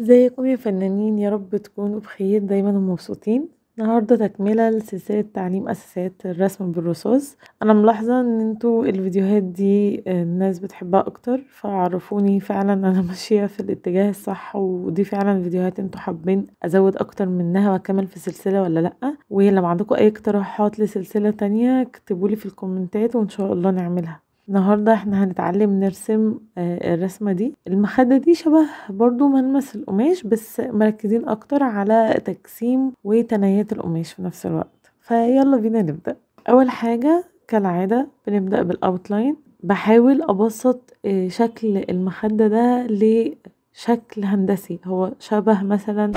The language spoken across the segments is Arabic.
ازيكم يا فنانين يا رب تكونوا بخير دايما ومبسوطين النهارده تكمله لسلسله تعليم اساسيات الرسم بالرصاص انا ملاحظه ان انتوا الفيديوهات دي آه، الناس بتحبها اكتر فعرفوني فعلا انا ماشيه في الاتجاه الصح ودي فعلا فيديوهات انتوا حابين ازود اكتر منها واكمل في سلسله ولا لا ولو عندكم اي اقتراحات لسلسله تانية اكتبولي في الكومنتات وان شاء الله نعملها النهاردة احنا هنتعلم نرسم آه، الرسمة دي المخدة دي شبه برضو ملمس القماش بس مركزين اكتر على تجسيم وتنايات القماش في نفس الوقت فيلا بينا نبدأ اول حاجة كالعادة بنبدأ بالاوتلاين بحاول ابسط آه، شكل المخدة ده لشكل هندسي هو شبه مثلا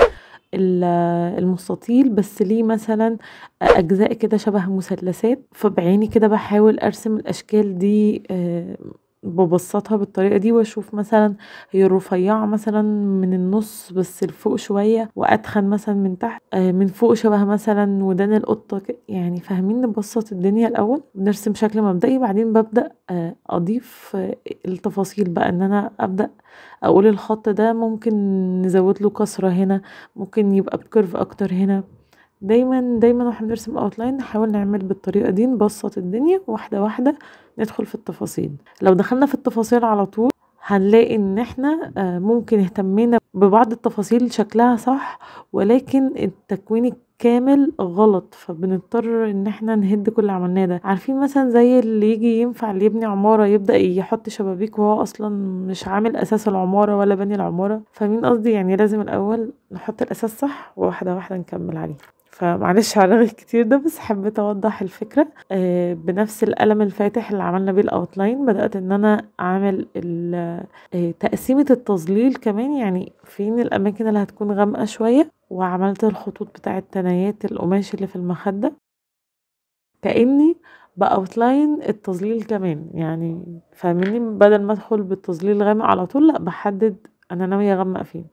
آه، المستطيل بس ليه مثلا اجزاء كده شبه مثلثات فبعيني كده بحاول ارسم الاشكال دي آه، ببسطها بالطريقه دي واشوف مثلا هي الرفيعه مثلا من النص بس لفوق شويه واتخن مثلا من تحت آه، من فوق شبه مثلا ودان القطه يعني فاهمين نبسط الدنيا الاول نرسم شكل مبدئي بعدين ببدا آه، اضيف آه، التفاصيل بقى ان انا ابدا اقول الخط ده ممكن نزود له كسره هنا ممكن يبقى بكيرف اكتر هنا دايما دايما واحنا بنرسم الاوتلاين نحاول نعمل بالطريقه دي نبسط الدنيا واحده واحده ندخل في التفاصيل لو دخلنا في التفاصيل على طول هنلاقي ان احنا آه، ممكن اهتمينا ببعض التفاصيل شكلها صح ولكن التكوين الكامل غلط فبنضطر ان احنا نهد كل اللي عملناه ده عارفين مثلا زي اللي يجي ينفع اللي يبني عماره يبدا يحط شبابيك وهو اصلا مش عامل اساس العماره ولا بني العماره فمين قصدي يعني لازم الاول نحط الاساس صح وواحده واحده نكمل عليه فمعلش على الرغي الكتير ده بس حبيت اوضح الفكره آه، بنفس القلم الفاتح اللي عملنا بيه الاوتلاين بدات ان انا اعمل آه، تقسيمه التظليل كمان يعني فين الاماكن اللي هتكون غامقه شويه وعملت الخطوط بتاعه تنايات القماش اللي في المخده كاني باوتلاين التظليل كمان يعني فاهميني بدل ما ادخل بالتظليل غامق على طول لا بحدد انا ناويه اغمق فين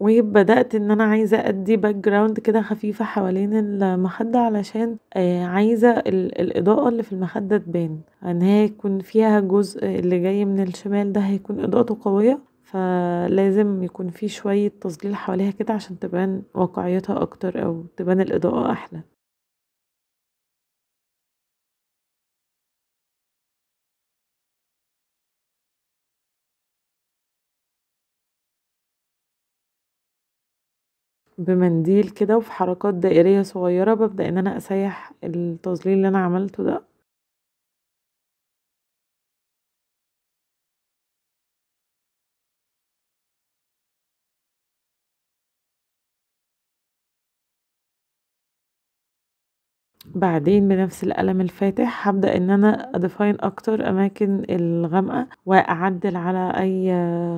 وبدأت ان انا عايزة ادي باك جراوند كده خفيفة حوالين المخدة علشان آه، عايزة الاضاءة اللي في المخدة تبان ان يعني هي يكون فيها جزء اللي جاي من الشمال ده هيكون اضاءته قوية فلازم يكون في شوية تظليل حواليها كده عشان تبان واقعيتها اكتر او تبان الاضاءة احلى بمنديل كده وفي حركات دائرية صغيرة ببدأ ان انا اسيح التظليل اللي انا عملته ده بعدين بنفس القلم الفاتح هبدأ ان انا اديفاين اكتر اماكن الغامقة واعدل على اي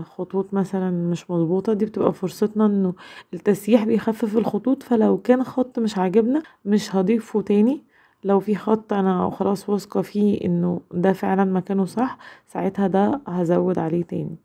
خطوط مثلا مش مظبوطة دي بتبقى فرصتنا انه التسييح بيخفف الخطوط فلو كان خط مش عاجبنا مش هضيفه تاني لو في خط انا خلاص واثقة فيه انه ده فعلا مكانه صح ساعتها ده هزود عليه تاني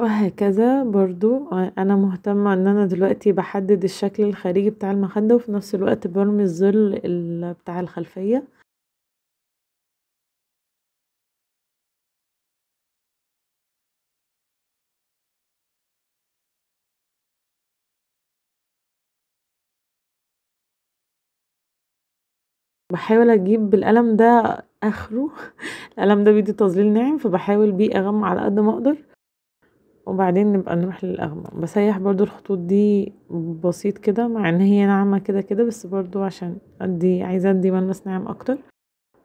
وهكذا برضو انا مهتمة ان انا دلوقتي بحدد الشكل الخارجي بتاع المخدة وفي نفس الوقت برمي الظل بتاع الخلفية بحاول اجيب بالقلم ده اخره القلم ده بيدي تظليل ناعم فبحاول بيه اغم على قد ما اقدر وبعدين نبقى نروح للأغمق بسيح برضو الخطوط دي بسيط كده مع ان هي ناعمة كده كده بس برضو عشان ادي عايزة ادي ملمس ناعم اكتر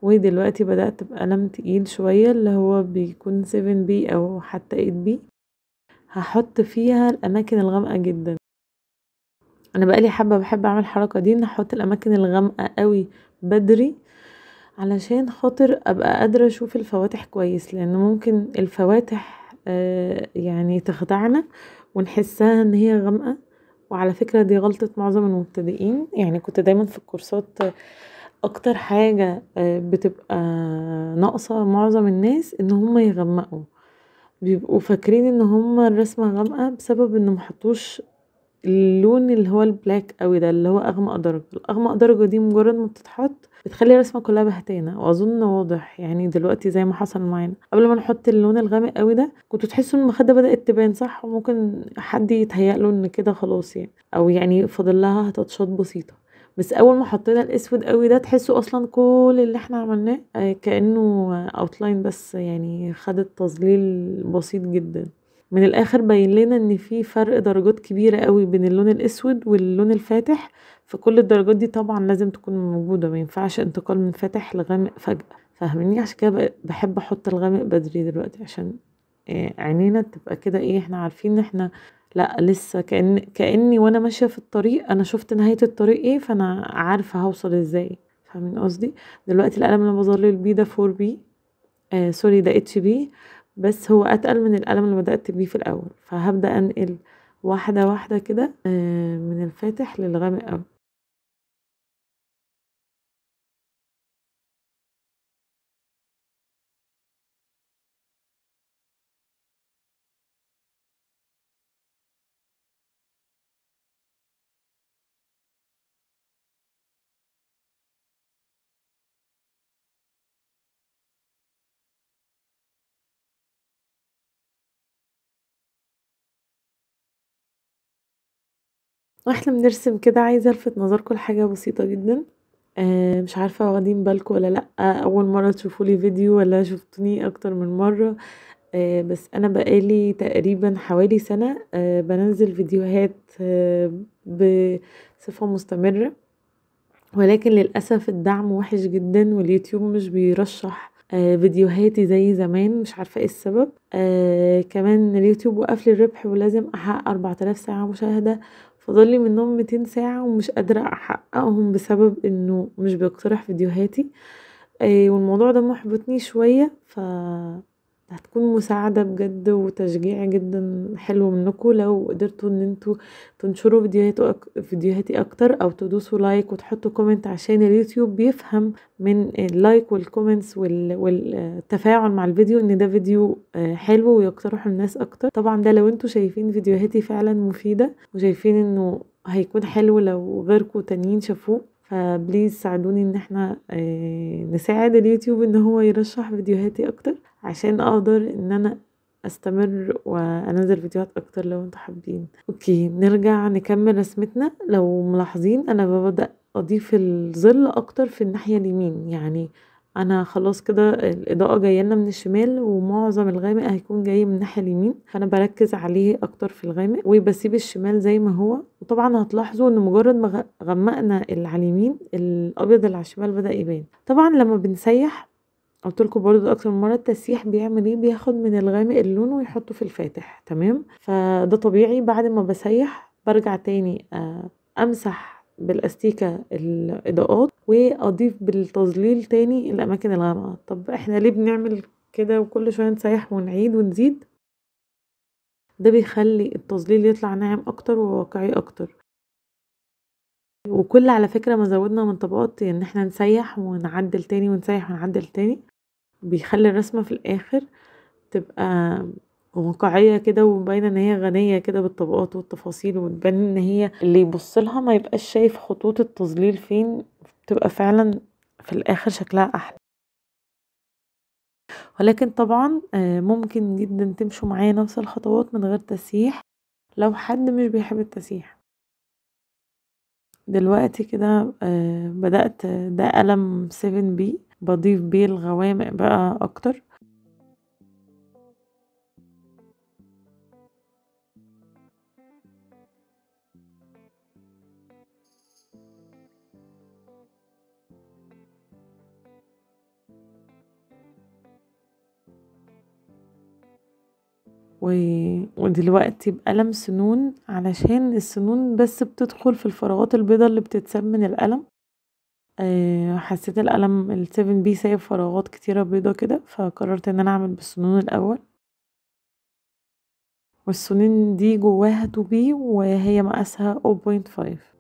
ودلوقتي بدأت بقلم تقيل شوية اللي هو بيكون 7 بي او حتى 8 بي هحط فيها الاماكن الغامقة جدا انا بقالي حبة بحب اعمل الحركة دي ان احط الاماكن الغامقة قوي بدري علشان خاطر ابقى قادرة اشوف الفواتح كويس لان ممكن الفواتح آه، يعني تخدعنا ونحسها ان هي غامقه وعلى فكره دي غلطه معظم المبتدئين يعني كنت دايما في الكورسات اكتر حاجه آه، بتبقى ناقصه معظم الناس ان هم يغمقوا بيبقوا فاكرين ان هم الرسمه غامقه بسبب ان محطوش اللون اللي هو البلاك قوي ده اللي هو اغمق درجه الاغمق درجه دي مجرد ما بتتحط بتخلي الرسمه كلها بهتانه واظن واضح يعني دلوقتي زي ما حصل معانا قبل ما نحط اللون الغامق قوي ده كنتوا تحسوا ان المخده بدات تبان صح وممكن حد يتهيأ له ان كده خلاص يعني او يعني فاضل لها تاتشات بسيطه بس اول ما حطينا الاسود قوي ده تحسوا اصلا كل اللي احنا عملناه آه، كانه اوتلاين بس يعني خدت تظليل بسيط جدا من الاخر بين لنا ان في فرق درجات كبيره قوي بين اللون الاسود واللون الفاتح فكل الدرجات دي طبعا لازم تكون موجوده ما ينفعش انتقال من فاتح لغامق فجاه فاهميني عشان كده بحب احط الغامق بدري دلوقتي عشان آه، عينينا تبقى كده ايه احنا عارفين ان احنا لا لسه كأن كاني وانا ماشيه في الطريق انا شفت نهايه الطريق ايه فانا عارفه هوصل ازاي فاهمين قصدي دلوقتي القلم اللي بظلل بيه ده 4 بي آه سوري ده اتش بي بس هو اتقل من القلم اللي بدات بيه في الاول فهبدا انقل واحده واحده كده آه، من الفاتح للغامق قوي واحنا بنرسم كده عايزه الفت نظركم لحاجه بسيطه جدا آه مش عارفه واخدين بالكم ولا لا اول مره تشوفوا لي فيديو ولا شفتوني اكتر من مره آه بس انا بقالي تقريبا حوالي سنه آه بنزل فيديوهات آه بصفه مستمره ولكن للاسف الدعم وحش جدا واليوتيوب مش بيرشح آه فيديوهاتي زي زمان مش عارفه ايه السبب آه كمان اليوتيوب وقف الربح ولازم احقق 4000 ساعه مشاهده فضلي منهم 200 ساعه ومش قادره احققهم بسبب انه مش بيقترح فيديوهاتي آه، والموضوع ده محبطني شويه ف هتكون مساعدة بجد وتشجيع جدا حلو منكم لو قدرتوا ان انتوا تنشروا فيديوهات فيديوهاتي اكتر او تدوسوا لايك وتحطوا كومنت عشان اليوتيوب بيفهم من اللايك والكومنتس والتفاعل مع الفيديو ان ده فيديو آه، حلو ويقترحوا الناس اكتر طبعا ده لو انتوا شايفين فيديوهاتي فعلا مفيدة وشايفين انه هيكون حلو لو غيركم تانيين شافوه فبليز ساعدوني ان احنا آه، نساعد اليوتيوب ان هو يرشح فيديوهاتي اكتر عشان اقدر ان انا استمر وانزل فيديوهات اكتر لو انتوا حابين اوكي نرجع نكمل رسمتنا لو ملاحظين انا ببدا اضيف الظل اكتر في الناحيه اليمين يعني انا خلاص كده الاضاءه جايه لنا من الشمال ومعظم الغامق هيكون جاي من الناحيه اليمين فانا بركز عليه اكتر في الغامق وبسيب الشمال زي ما هو وطبعا هتلاحظوا ان مجرد ما غمقنا اللي على اليمين الابيض اللي على الشمال بدا يبان طبعا لما بنسيح قلت لكم برضو اكتر من مره التسييح بيعمل ايه بياخد من الغامق اللون ويحطه في الفاتح تمام فده طبيعي بعد ما بسيح برجع تاني آه، امسح بالاستيكه الاضاءات واضيف بالتظليل تاني الاماكن الغامقه طب احنا ليه بنعمل كده وكل شويه نسيح ونعيد ونزيد ده بيخلي التظليل يطلع ناعم اكتر وواقعي اكتر وكل على فكره ما زودنا من طبقات ان احنا نسيح ونعدل تاني ونسيح ونعدل تاني بيخلي الرسمه في الاخر تبقى واقعية كده وباينة ان هي غنية كده بالطبقات والتفاصيل وتبان ان هي اللي يبص لها ما يبقاش شايف خطوط التظليل فين بتبقى فعلا في الاخر شكلها احلى ولكن طبعا آه، ممكن جدا تمشوا معايا نفس الخطوات من غير تسييح لو حد مش بيحب التسييح دلوقتي كده آه، بدأت آه، ده قلم 7 بي بضيف بيه الغوامق بقى اكتر و... ودلوقتي بقلم سنون علشان السنون بس بتدخل في الفراغات البيضة اللي بتتساب من القلم أه حسيت القلم السيفن بي سايب فراغات كتيرة بيضة كده فقررت ان انا اعمل بالسنون الاول والسنين دي جواها 2 بي وهي مقاسها 0.5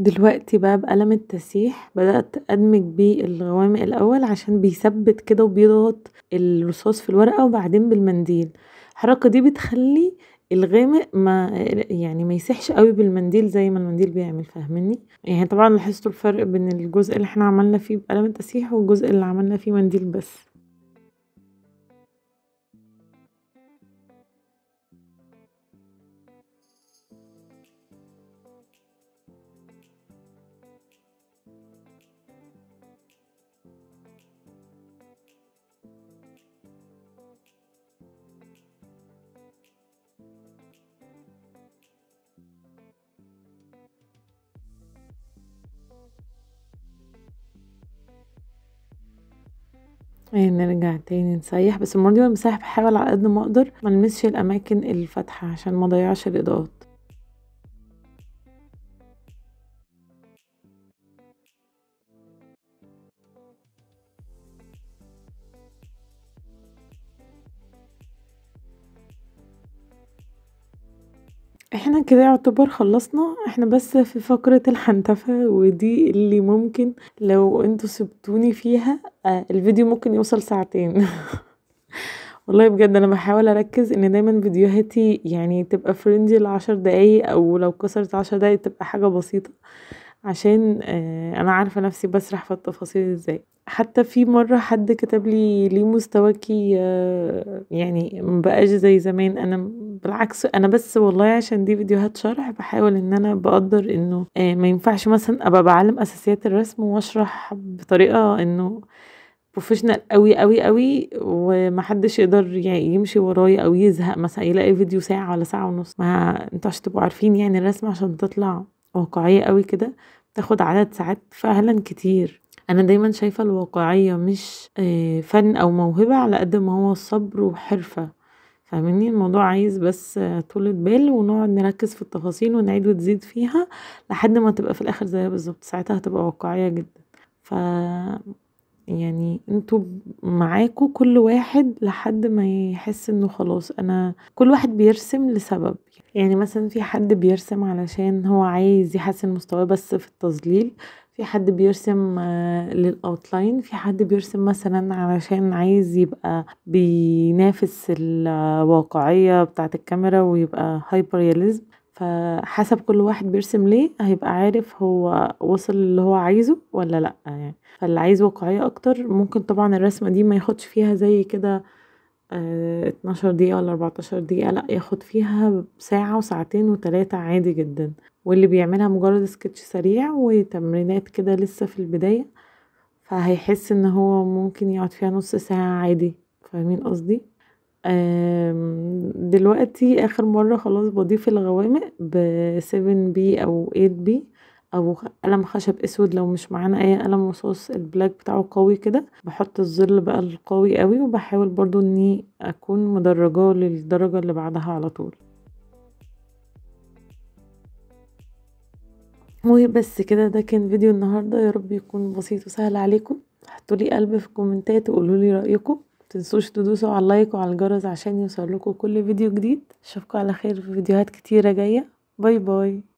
دلوقتي بقى بقلم التسيح بدأت أدمج بيه الغوامق الأول عشان بيثبت كده وبيضغط الرصاص في الورقة وبعدين بالمنديل الحركة دي بتخلي الغامق ما يعني ما يسيحش قوي بالمنديل زي ما المنديل بيعمل فاهمني يعني طبعا لاحظتوا الفرق بين الجزء اللي احنا عملنا فيه بقلم التسيح والجزء اللي عملنا فيه منديل بس يعني نرجع تاني نسيح بس المرة دي وانا بسيح بحاول على قد ما اقدر ملمسش الاماكن الفاتحة عشان ما اضيعش الاضاءات احنا كده يعتبر خلصنا احنا بس في فقرة الحنتفة ودي اللي ممكن لو انتوا سبتوني فيها آه، الفيديو ممكن يوصل ساعتين والله بجد انا بحاول اركز ان دايما فيديوهاتي يعني تبقى فريندي لعشر دقايق او لو كسرت عشر دقايق تبقى حاجة بسيطة عشان آه، انا عارفة نفسي بسرح في التفاصيل ازاي حتى في مرة حد كتب لي ليه مستواكي آه، يعني مبقاش زي زمان انا بالعكس انا بس والله عشان دي فيديوهات شرح بحاول ان انا بقدر انه آه، ما ينفعش مثلا ابقى بعلم اساسيات الرسم واشرح بطريقة انه بروفيشنال قوي قوي قوي ومحدش يقدر يعني يمشي ورايا او يزهق مثلا يلاقي فيديو ساعه ولا ساعه ونص ما انتوا عشان تبقوا عارفين يعني الرسمه عشان تطلع واقعيه قوي كده تاخد عدد ساعات فعلا كتير انا دايما شايفة الواقعية مش آه، فن او موهبة على قد ما هو صبر وحرفة فاهمني الموضوع عايز بس طولة بال ونقعد نركز في التفاصيل ونعيد وتزيد فيها لحد ما تبقى في الاخر زيها بالظبط ساعتها هتبقى واقعية جدا ف يعني انتوا معاكوا كل واحد لحد ما يحس انه خلاص انا كل واحد بيرسم لسبب يعني مثلا في حد بيرسم علشان هو عايز يحسن مستواه بس في التظليل في حد بيرسم آه، للاوتلاين في حد بيرسم مثلا علشان عايز يبقى بينافس الواقعية بتاعة الكاميرا ويبقى هايبر رياليزم فحسب كل واحد بيرسم ليه هيبقى عارف هو وصل اللي هو عايزه ولا لا يعني فاللي عايز واقعية اكتر ممكن طبعا الرسمة دي ما ياخدش فيها زي كده اه 12 دقيقة ولا 14 دقيقة لا ياخد فيها ساعة وساعتين وتلاتة عادي جدا واللي بيعملها مجرد سكتش سريع وتمرينات كده لسه في البداية فهيحس ان هو ممكن يقعد فيها نص ساعة عادي فاهمين قصدي دلوقتي آخر مرّة خلاص بضيف الغوامق ب7B أو 8B أو قلم خشب أسود لو مش معانا أي قلم رصاص البلاك بتاعه قوي كده، بحط الظل بقى القوي أوي وبحاول برضو إني أكون مدرّجاه للدرجة اللي بعدها على طول. بس كده ده كان فيديو النهارده، يا رب يكون بسيط وسهل عليكم، حطولي قلب في الكومنتات وقولولي رأيكم. تنسوش تدوسوا على اللايك وعلى الجرس عشان يوصل لكم كل فيديو جديد اشوفكم على خير في فيديوهات كتيره جايه باي باي